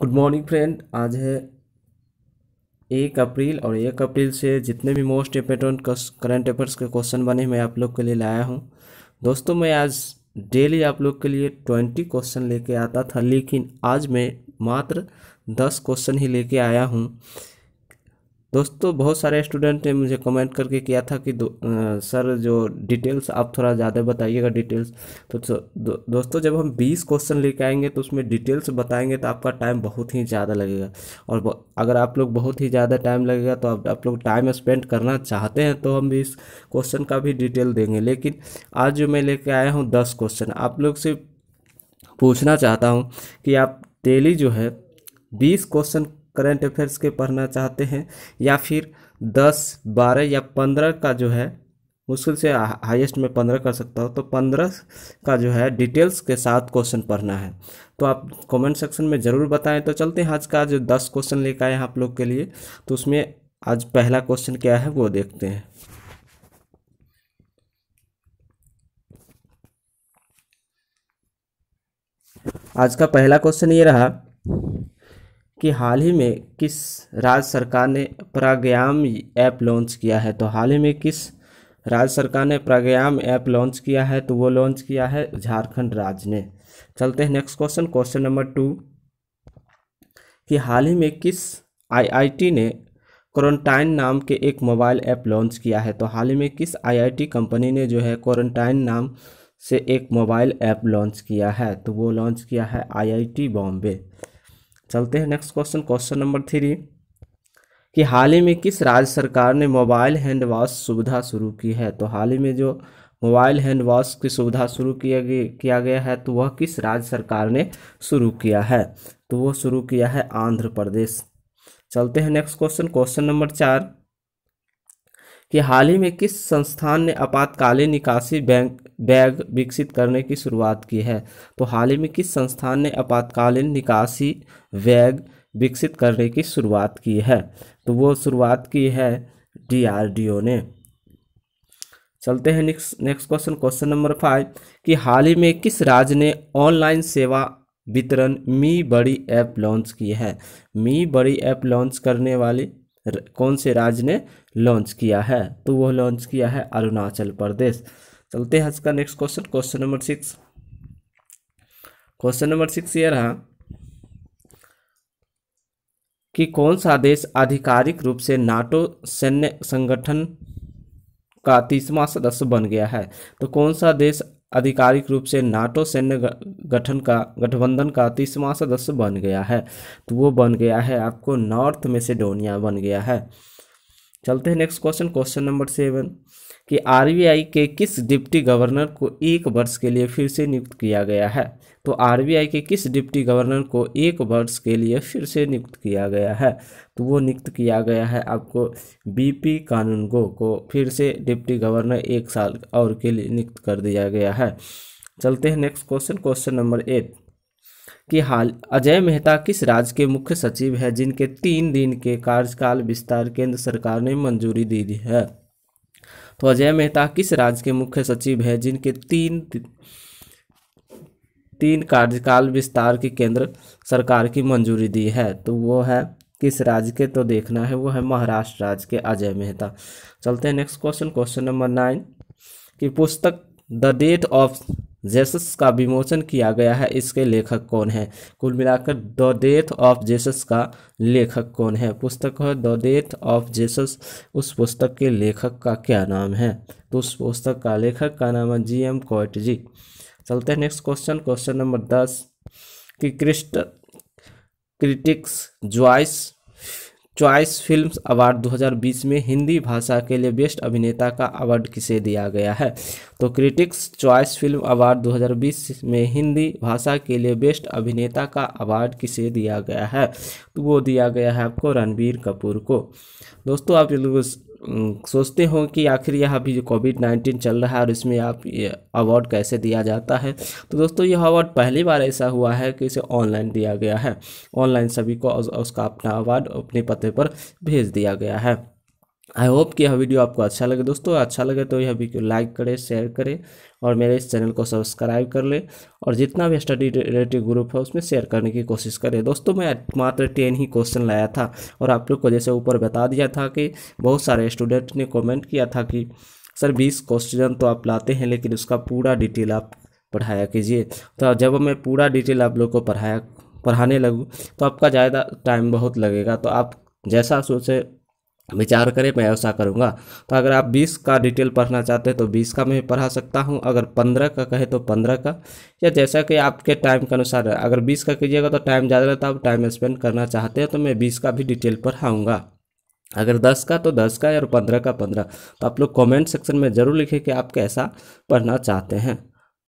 good morning friend आज है एक अप्रैल और एक अप्रैल से जितने भी मोस्ट इम्पोर्टेंट करंट अफेयर्स के क्वेश्चन बने मैं आप लोग के लिए लाया हूं दोस्तों मैं आज डेली आप लोग के लिए ट्वेंटी क्वेश्चन लेके आता था लेकिन आज मैं मात्र दस क्वेश्चन ही लेके आया हूं दोस्तों बहुत सारे स्टूडेंट ने मुझे कमेंट करके किया था कि दो, आ, सर जो डिटेल्स आप थोड़ा ज़्यादा बताइएगा डिटेल्स तो, तो दो, दोस्तों जब हम 20 क्वेश्चन लेके आएंगे तो उसमें डिटेल्स बताएंगे तो आपका टाइम बहुत ही ज़्यादा लगेगा और अगर आप लोग बहुत ही ज़्यादा टाइम लगेगा तो आप, आप लोग टाइम स्पेंड करना चाहते हैं तो हम इस क्वेश्चन का भी डिटेल देंगे लेकिन आज जो मैं लेके आया हूँ दस क्वेश्चन आप लोग से पूछना चाहता हूँ कि आप डेली जो है बीस क्वेश्चन करंट अफेयर्स के पढ़ना चाहते हैं या फिर दस बारह या पंद्रह का जो है मुश्किल से हाईएस्ट में पंद्रह कर सकता हूँ तो पंद्रह का जो है डिटेल्स के साथ क्वेश्चन पढ़ना है तो आप कमेंट सेक्शन में ज़रूर बताएं तो चलते हैं आज का जो दस क्वेश्चन लेकर आए हैं आप लोग के लिए तो उसमें आज पहला क्वेश्चन क्या है वो देखते हैं आज का पहला क्वेश्चन ये रहा कि हाल ही में किस राज्य सरकार ने प्राग्याम ऐप लॉन्च किया है तो हाल ही में किस राज्य सरकार ने प्राग्याम ऐप लॉन्च किया है तो वो लॉन्च किया है झारखंड राज्य ने चलते हैं next question question number two कि हाल ही में किस आईआईटी ने क्वारंटाइन नाम के एक मोबाइल ऐप लॉन्च किया है तो हाल ही में किस आईआईटी कंपनी ने जो है क्वारंटाइन नाम से एक मोबाइल ऐप लॉन्च किया है तो वो लॉन्च किया है आईआईटी बॉम्बे चलते हैं next question question number three कि हाल ही में किस राज्य सरकार ने मोबाइल हैंड वॉश सुविधा शुरू की है तो हाल ही में जो मोबाइल हैंड वॉश की सुविधा शुरू किया किया गया है तो वह किस राज्य सरकार ने शुरू किया है तो वह शुरू किया है आंध्र प्रदेश चलते हैं नेक्स्ट क्वेश्चन क्वेश्चन नंबर चार कि हाल ही में किस संस्थान ने आपातकालीन निकासी बैंक बैग विकसित करने की शुरुआत की है तो हाल ही में किस संस्थान ने आपातकालीन निकासी बैग विकसित करने की शुरुआत की है तो वो शुरुआत की है डीआरडीओ ने चलते हैं next next question question number five कि हाल ही में किस राज्य ने ऑनलाइन सेवा वितरण मी बड़ी ऐप लॉन्च की है मी बड़ी ऐप लॉन्च करने वाली कौन से राज्य ने लॉन्च किया है तो वह लॉन्च किया है अरुणाचल प्रदेश चलते हैं इसका next question question number six question number six ये रहा कि कौन सा देश आधिकारिक रूप से नाटो सैन्य संगठन का तीसवा सदस्य बन गया है तो कौन सा देश आधिकारिक रूप से नाटो सैन्य गठन का गठबंधन का तीसवा सदस्य बन गया है तो वो बन गया है आपको नॉर्थ मैसेडोनिया बन गया है चलते हैं next question question number seven कि आरबीआई के किस डिप्टी गवर्नर को एक वर्ष के लिए फिर से नियुक्त किया गया है तो आरबीआई के किस डिप्टी गवर्नर को एक वर्ष के लिए फिर से नियुक्त किया गया है तो वो नियुक्त किया गया है आपको बीपी कानूनगो को फिर से डिप्टी गवर्नर एक साल और के लिए नियुक्त कर दिया गया है चलते हैं next question question number eight कि हाल अजय मेहता किस राज्य के मुख्य सचिव हैं जिनके तीन दिन के कार्यकाल विस्तार केंद्र सरकार ने मंजूरी दी है तो अजय मेहता किस राज्य के मुख्य सचिव हैं जिनके तीन तीन कार्यकाल विस्तार की केंद्र सरकार की मंजूरी दी है तो वो है किस राज्य के तो देखना है वो है महाराष्ट्र राज्य के अजय मेहता चलते हैं next question question number nine की पुस्तक द डेट ऑफ जेसस का विमोचन किया गया है इसके लेखक कौन है कुल मिलाकर द डेथ ऑफ जेसस का लेखक कौन है पुस्तक है द डेथ ऑफ जेसस उस पुस्तक के लेखक का क्या नाम है तो उस पुस्तक का लेखक का नाम है जी एम कॉट जी चलते हैं नेक्स्ट क्वेश्चन क्वेश्चन नंबर दस कि क्रिस्ट critics choice choice films award 2020 में हिंदी भाषा के लिए बेस्ट अभिनेता का अवार्ड किसे दिया गया है तो क्रिटिक्स चॉइस फिल्म अवार्ड 2020 में हिंदी भाषा के लिए बेस्ट अभिनेता का अवार्ड किसे दिया गया है तो वो दिया गया है आपको रणबीर कपूर को दोस्तों आप सोचते हो कि आखिर यह अभी जो कोविड नाइन्टीन चल रहा है और इसमें आप ये अवार्ड कैसे दिया जाता है तो दोस्तों यह अवार्ड पहली बार ऐसा हुआ है कि इसे ऑनलाइन दिया गया है ऑनलाइन सभी को उसका अपना अवार्ड अपने पते पर भेज दिया गया है आई होप कि यह वीडियो आपको अच्छा लगे दोस्तों अच्छा लगे तो यह वीडियो लाइक करें शेयर करें और मेरे इस चैनल को सब्सक्राइब कर लें और जितना भी स्टडी रिलेटेड ग्रुप है उसमें शेयर करने की कोशिश करें दोस्तों मैं मात्र टेन ही क्वेश्चन लाया था और आप लोग को जैसे ऊपर बता दिया था कि बहुत सारे स्टूडेंट ने कॉमेंट किया था कि सर बीस क्वेश्चन तो आप लाते हैं लेकिन उसका पूरा डिटेल आप पढ़ाया कीजिए तो जब मैं पूरा डिटेल आप लोग को पढ़ाया पढ़ाने लगूँ तो आपका ज़्यादा टाइम बहुत लगेगा तो आप जैसा सोचे विचार करें मैं ऐसा करूँगा तो अगर आप 20 का डिटेल पढ़ना चाहते हैं तो 20 का मैं पढ़ा सकता हूँ अगर 15 का कहे तो 15 का या जैसा कि आपके टाइम के अनुसार अगर 20 का कीजिएगा तो टाइम ज़्यादा रहता है आप टाइम स्पेंड करना चाहते हैं तो मैं 20 का भी डिटेल पढ़ाऊँगा अगर 10 का तो 10 का और 15 का 15 तो आप लोग कमेंट सेक्शन में ज़रूर लिखें कि आप कैसा पढ़ना चाहते हैं